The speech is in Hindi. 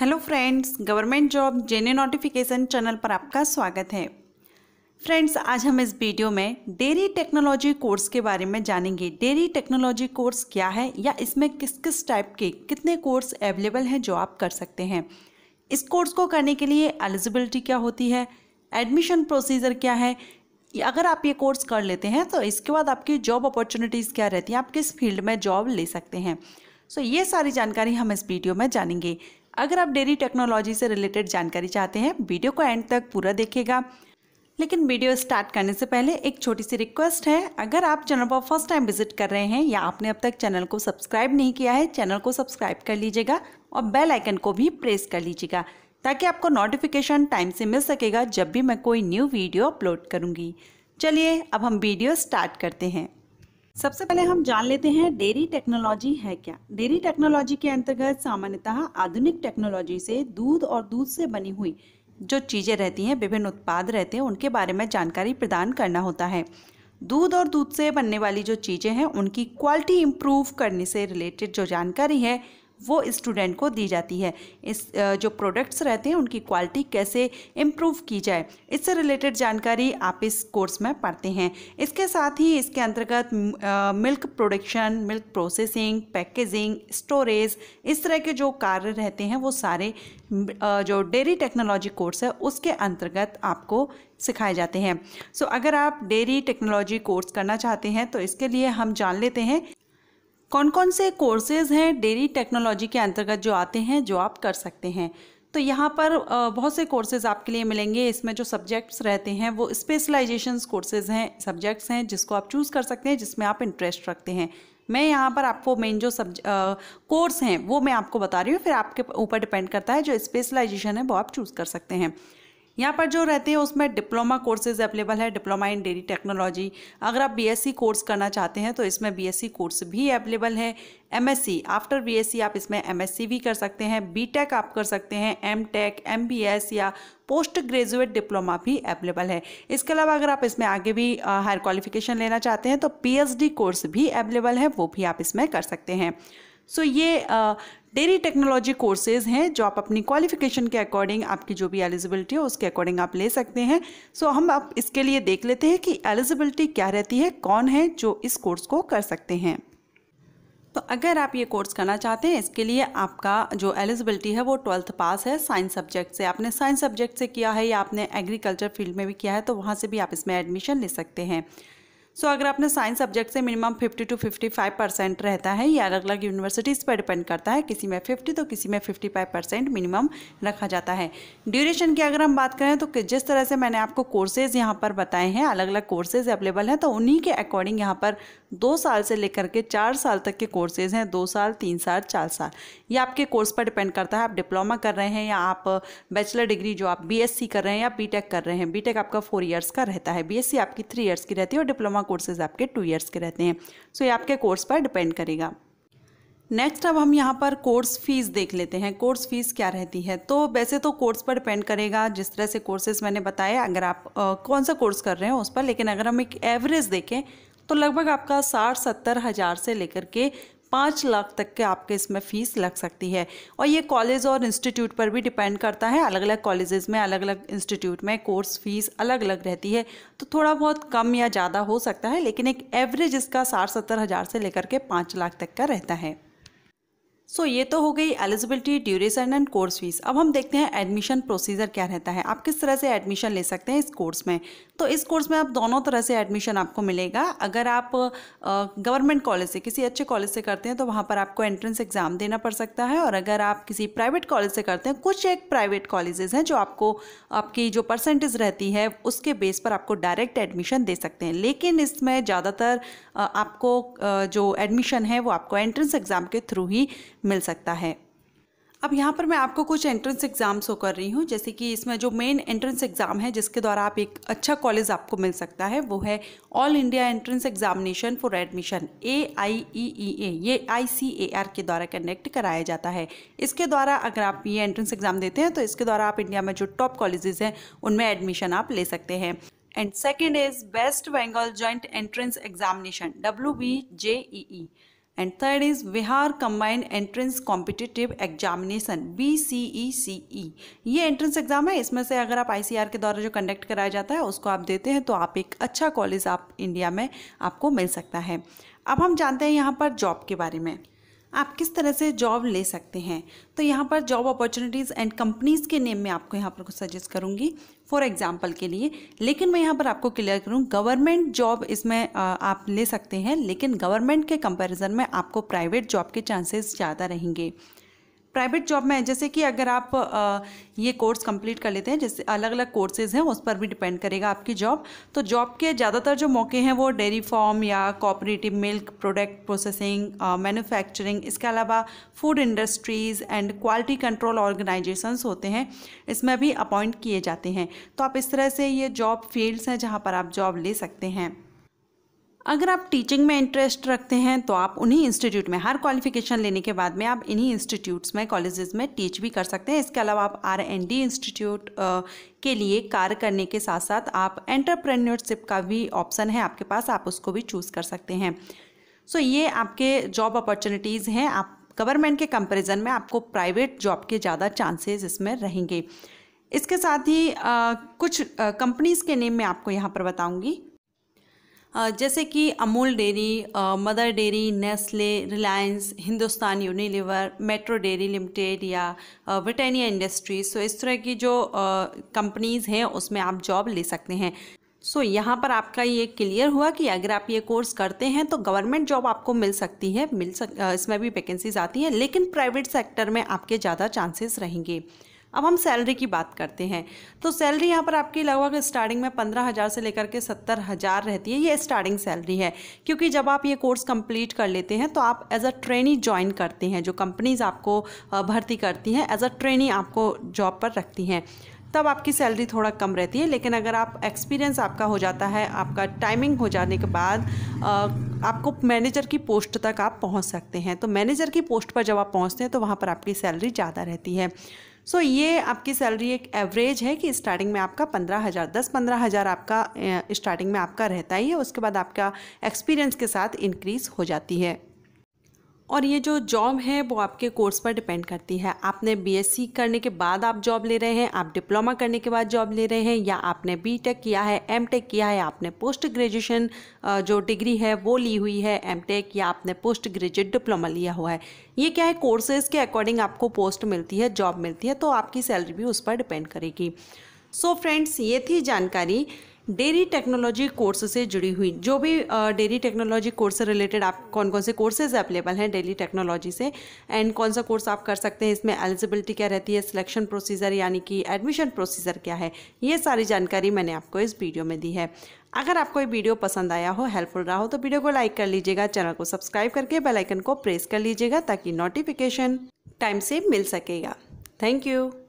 हेलो फ्रेंड्स गवर्नमेंट जॉब जेने नोटिफिकेशन चैनल पर आपका स्वागत है फ्रेंड्स आज हम इस वीडियो में डेयरी टेक्नोलॉजी कोर्स के बारे में जानेंगे डेयरी टेक्नोलॉजी कोर्स क्या है या इसमें किस किस टाइप के कितने कोर्स अवेलेबल हैं जो आप कर सकते हैं इस कोर्स को करने के लिए एलिजिबिलिटी क्या होती है एडमिशन प्रोसीजर क्या है अगर आप ये कोर्स कर लेते हैं तो इसके बाद आपकी जॉब अपॉर्चुनिटीज़ क्या रहती हैं आप किस फील्ड में जॉब ले सकते हैं सो so, ये सारी जानकारी हम इस वीडियो में जानेंगे अगर आप डेयरी टेक्नोलॉजी से रिलेटेड जानकारी चाहते हैं वीडियो को एंड तक पूरा देखेगा लेकिन वीडियो स्टार्ट करने से पहले एक छोटी सी रिक्वेस्ट है अगर आप चैनल पर फर्स्ट टाइम विजिट कर रहे हैं या आपने अब तक चैनल को सब्सक्राइब नहीं किया है चैनल को सब्सक्राइब कर लीजिएगा और बेल आइकन को भी प्रेस कर लीजिएगा ताकि आपको नोटिफिकेशन टाइम से मिल सकेगा जब भी मैं कोई न्यू वीडियो अपलोड करूँगी चलिए अब हम वीडियो स्टार्ट करते हैं सबसे पहले हम जान लेते हैं डेयरी टेक्नोलॉजी है क्या डेयरी टेक्नोलॉजी के अंतर्गत सामान्यतः आधुनिक टेक्नोलॉजी से दूध और दूध से बनी हुई जो चीज़ें रहती हैं विभिन्न उत्पाद रहते हैं उनके बारे में जानकारी प्रदान करना होता है दूध और दूध से बनने वाली जो चीज़ें हैं उनकी क्वालिटी इम्प्रूव करने से रिलेटेड जो जानकारी है वो स्टूडेंट को दी जाती है इस जो प्रोडक्ट्स रहते हैं उनकी क्वालिटी कैसे इम्प्रूव की जाए इससे रिलेटेड जानकारी आप इस कोर्स में पढ़ते हैं इसके साथ ही इसके अंतर्गत milk production milk processing packaging storage इस तरह के जो कार्य रहते हैं वो सारे जो डेयरी टेक्नोलॉजी कोर्स है उसके अंतर्गत आपको सिखाए जाते हैं सो so, अगर आप डेयरी टेक्नोलॉजी कोर्स करना चाहते हैं तो इसके लिए हम जान लेते हैं कौन कौन से कोर्सेज हैं डेयरी टेक्नोलॉजी के अंतर्गत जो आते हैं जो आप कर सकते हैं तो यहाँ पर बहुत से कोर्सेज आपके लिए मिलेंगे इसमें जो सब्जेक्ट्स रहते हैं वो स्पेशलाइजेशन कोर्सेज हैं सब्जेक्ट्स हैं जिसको आप चूज़ कर सकते हैं जिसमें आप इंटरेस्ट रखते हैं मैं यहाँ पर आपको मेन जो सब कोर्स हैं वो मैं आपको बता रही हूँ फिर आपके ऊपर डिपेंड करता है जो स्पेशलाइजेशन है वो आप चूज़ कर सकते हैं यहाँ पर जो रहते हैं उसमें डिप्लोमा कोर्सेज अवेलेबल है डिप्लोमा इन डेयरी टेक्नोलॉजी अगर आप बीएससी कोर्स करना चाहते हैं तो इसमें बीएससी कोर्स भी अवेलेबल है एमएससी आफ्टर बीएससी आप इसमें एमएससी भी कर सकते हैं बीटेक आप कर सकते हैं एमटेक एमबीएस या पोस्ट ग्रेजुएट डिप्लोमा भी अवेलेबल है इसके अलावा अगर आप इसमें आगे भी हायर क्वालिफिकेशन लेना चाहते हैं तो पी कोर्स भी अवेलेबल है वो भी आप इसमें कर सकते हैं सो so, ये डेरी टेक्नोलॉजी कोर्सेज हैं जो आप अपनी क्वालिफिकेशन के अकॉर्डिंग आपकी जो भी एलिजिबिलिटी हो उसके अकॉर्डिंग आप ले सकते हैं सो so, हम आप इसके लिए देख लेते हैं कि एलिजिबिलिटी क्या रहती है कौन है जो इस कोर्स को कर सकते हैं तो अगर आप ये कोर्स करना चाहते हैं इसके लिए आपका जो एलिजिबिलिटी है वो ट्वेल्थ पास है साइंस सब्जेक्ट से आपने साइंस सब्जेक्ट से किया है या आपने एग्रीकल्चर फील्ड में भी किया है तो वहाँ से भी आप इसमें एडमिशन ले सकते हैं सो अगर आपने साइंस सब्जेक्ट से मिनिमम 50 टू 55 परसेंट रहता है ये अलग अलग यूनिवर्सिटीज़ पर डिपेंड करता है किसी में 50 तो किसी में 55 परसेंट मिनिमम रखा जाता है ड्यूरेशन की अगर हम बात करें तो जिस तरह से मैंने आपको कोर्सेज यहाँ पर बताए हैं अलग अलग कोर्सेज अवेलेबल हैं तो उन्हीं के अकॉर्डिंग यहाँ पर दो साल से लेकर के चार साल तक के कोर्सेज हैं दो साल तीन साल चार साल ये आपके कोर्स पर डिपेंड करता है आप डिप्लोमा कर रहे हैं या आप बैचलर डिग्री जो आप बीएससी कर रहे हैं या बीटेक कर रहे हैं बीटेक आपका फोर ईयर्स का रहता है बीएससी आपकी थ्री ईयर्स की रहती है और डिप्लोमा कोर्सेज आपके टू ईयर्स के रहते हैं सो ये आपके कोर्स पर डिपेंड करेगा नेक्स्ट अब हम यहाँ पर कोर्स फीस देख लेते हैं कोर्स फीस क्या रहती है तो वैसे तो कोर्स पर डिपेंड करेगा जिस तरह से कोर्सेज मैंने बताए अगर आप आ, कौन सा कोर्स कर रहे हैं उस पर लेकिन अगर हम एक एवरेज देखें तो लगभग आपका साठ सत्तर हज़ार से लेकर के पाँच लाख तक के आपके इसमें फ़ीस लग सकती है और ये कॉलेज और इंस्टीट्यूट पर भी डिपेंड करता है अलग अलग कॉलेजेस में अलग अलग इंस्टीट्यूट में कोर्स फीस अलग अलग रहती है तो थोड़ा बहुत कम या ज़्यादा हो सकता है लेकिन एक एवरेज इसका साठ सत्तर हज़ार से लेकर के पाँच लाख तक का रहता है सो so, ये तो हो गई eligibility duration and course fees अब हम देखते हैं एडमिशन प्रोसीजर क्या रहता है आप किस तरह से एडमिशन ले सकते हैं इस कोर्स में तो इस कोर्स में आप दोनों तरह से एडमिशन आपको मिलेगा अगर आप गवर्नमेंट कॉलेज से किसी अच्छे कॉलेज से करते हैं तो वहाँ पर आपको एंट्रेंस एग्ज़ाम देना पड़ सकता है और अगर आप किसी प्राइवेट कॉलेज से करते हैं कुछ एक प्राइवेट कॉलेजेस हैं जो आपको आपकी जो परसेंटेज रहती है उसके बेस पर आपको डायरेक्ट एडमिशन दे सकते हैं लेकिन इसमें ज़्यादातर आपको जो एडमिशन है वो आपको एंट्रेंस एग्ज़ाम के थ्रू ही मिल सकता है अब यहाँ पर मैं आपको कुछ एंट्रेंस एग्ज़ाम शो कर रही हूँ जैसे कि इसमें जो मेन एंट्रेंस एग्ज़ाम है जिसके द्वारा आप एक अच्छा कॉलेज आपको मिल सकता है वो है all India entrance examination for admission A I E E A ये आई सी ए आर के द्वारा कनेक्ट कराया जाता है इसके द्वारा अगर आप ये एंट्रेंस एग्ज़ाम देते हैं तो इसके द्वारा आप इंडिया में जो टॉप कॉलेजेस हैं उनमें एडमिशन आप ले सकते हैं and second is West Bengal joint entrance examination W B J E E and third is Bihar combined entrance competitive examination B C E C E ये एंट्रेंस एग्ज़ाम है इसमें से अगर आप आई सी आर के द्वारा जो कंडक्ट कराया जाता है उसको आप देते हैं तो आप एक अच्छा कॉलेज आप इंडिया में आपको मिल सकता है अब हम जानते हैं यहाँ पर जॉब के बारे में आप किस तरह से जॉब ले सकते हैं तो यहाँ पर जॉब अपॉर्चुनिटीज़ एंड कंपनीज़ के नेम में आपको यहाँ पर कुछ सजेस्ट करूँगी फॉर एग्जाम्पल के लिए लेकिन मैं यहाँ पर आपको क्लियर करूँ गवर्नमेंट जॉब इसमें आप ले सकते हैं लेकिन गवर्नमेंट के कंपेरिजन में आपको प्राइवेट जॉब के चांसेस ज़्यादा रहेंगे प्राइवेट जॉब में जैसे कि अगर आप ये कोर्स कंप्लीट कर लेते हैं जैसे अलग अलग कोर्सेज हैं उस पर भी डिपेंड करेगा आपकी जॉब तो जॉब के ज़्यादातर जो मौके हैं वो डेयरी फॉर्म या cooperative milk product processing manufacturing इसके अलावा food industries and quality control organisations होते हैं इसमें भी अपॉइंट किए जाते हैं तो आप इस तरह से ये जॉब फील्ड्स हैं जहाँ पर आप जॉब ले सकते हैं अगर आप टीचिंग में इंटरेस्ट रखते हैं तो आप उन्हीं इंस्टीट्यूट में हर क्वालिफिकेशन लेने के बाद में आप इन्हीं इंस्टीट्यूट्स में कॉलेजेस में टीच भी कर सकते हैं इसके अलावा आप आर एन डी इंस्टीट्यूट के लिए कार्य करने के साथ साथ आप एंटरप्रेन्योरशिप का भी ऑप्शन है आपके पास आप उसको भी चूज़ कर सकते हैं सो so, ये आपके जॉब अपॉर्चुनिटीज़ हैं आप गवर्नमेंट के कंपेरिजन में आपको प्राइवेट जॉब के ज़्यादा चांसेस इसमें रहेंगे इसके साथ ही आ, कुछ कंपनीज़ के नेम मैं आपको यहाँ पर बताऊँगी जैसे कि Amul dairy Mother Dairy Nestle Reliance Hindustan Unilever Metro Dairy Limited या ब्रिटानिया इंडस्ट्रीज सो तो इस तरह की जो कंपनीज़ हैं उसमें आप जॉब ले सकते हैं सो so, यहाँ पर आपका ये क्लियर हुआ कि अगर आप ये कोर्स करते हैं तो गवर्नमेंट जॉब आपको मिल सकती है मिल सक इसमें भी वैकेंसीज आती हैं लेकिन प्राइवेट सेक्टर में आपके ज़्यादा चांसेस रहेंगे अब हम सैलरी की बात करते हैं तो सैलरी यहाँ पर आपकी लगभग स्टार्टिंग में पंद्रह हज़ार से लेकर के सत्तर हज़ार रहती है ये स्टार्टिंग सैलरी है क्योंकि जब आप ये कोर्स कंप्लीट कर लेते हैं तो आप एज अ ट्रेनी ज्वाइन करते हैं जो कंपनीज आपको भर्ती करती हैं एज अ ट्रेनी आपको जॉब पर रखती हैं तब आपकी सैलरी थोड़ा कम रहती है लेकिन अगर आप एक्सपीरियंस आपका हो जाता है आपका टाइमिंग हो जाने के बाद आपको मैनेजर की पोस्ट तक आप पहुंच सकते हैं तो मैनेजर की पोस्ट पर जब आप पहुंचते हैं तो वहाँ पर आपकी सैलरी ज़्यादा रहती है सो ये आपकी सैलरी एक एवरेज है कि स्टार्टिंग में आपका पंद्रह हज़ार दस पंद्रह हज़ार आपका स्टार्टिंग में आपका रहता ही है उसके बाद आपका एक्सपीरियंस के साथ इंक्रीज़ हो जाती है और ये जो जॉब है वो आपके कोर्स पर डिपेंड करती है आपने बीएससी करने के बाद आप जॉब ले रहे हैं आप डिप्लोमा करने के बाद जॉब ले रहे हैं या आपने बीटेक किया है एमटेक किया है आपने पोस्ट ग्रेजुएशन जो डिग्री है वो ली हुई है एमटेक या आपने पोस्ट ग्रेजुएट डिप्लोमा लिया हुआ है ये क्या है कोर्सेज के अकॉर्डिंग आपको पोस्ट मिलती है जॉब मिलती है तो आपकी सैलरी भी उस पर डिपेंड करेगी सो so फ्रेंड्स ये थी जानकारी डेयरी टेक्नोलॉजी कोर्स से जुड़ी हुई जो भी डेयरी टेक्नोलॉजी कोर्स से रिलेटेड आप कौन कौन से कोर्सेज अवेलेबल हैं डेली टेक्नोलॉजी से एंड कौन सा कोर्स आप कर सकते हैं इसमें एलिजिबिलिटी क्या रहती है सिलेक्शन प्रोसीजर यानी कि एडमिशन प्रोसीजर क्या है ये सारी जानकारी मैंने आपको इस वीडियो में दी है अगर आपको ये वीडियो पसंद आया हो हेल्पफुल रहा हो तो वीडियो को लाइक कर लीजिएगा चैनल को सब्सक्राइब करके बेलाइकन को प्रेस कर लीजिएगा ताकि नोटिफिकेशन टाइम से मिल सकेगा थैंक यू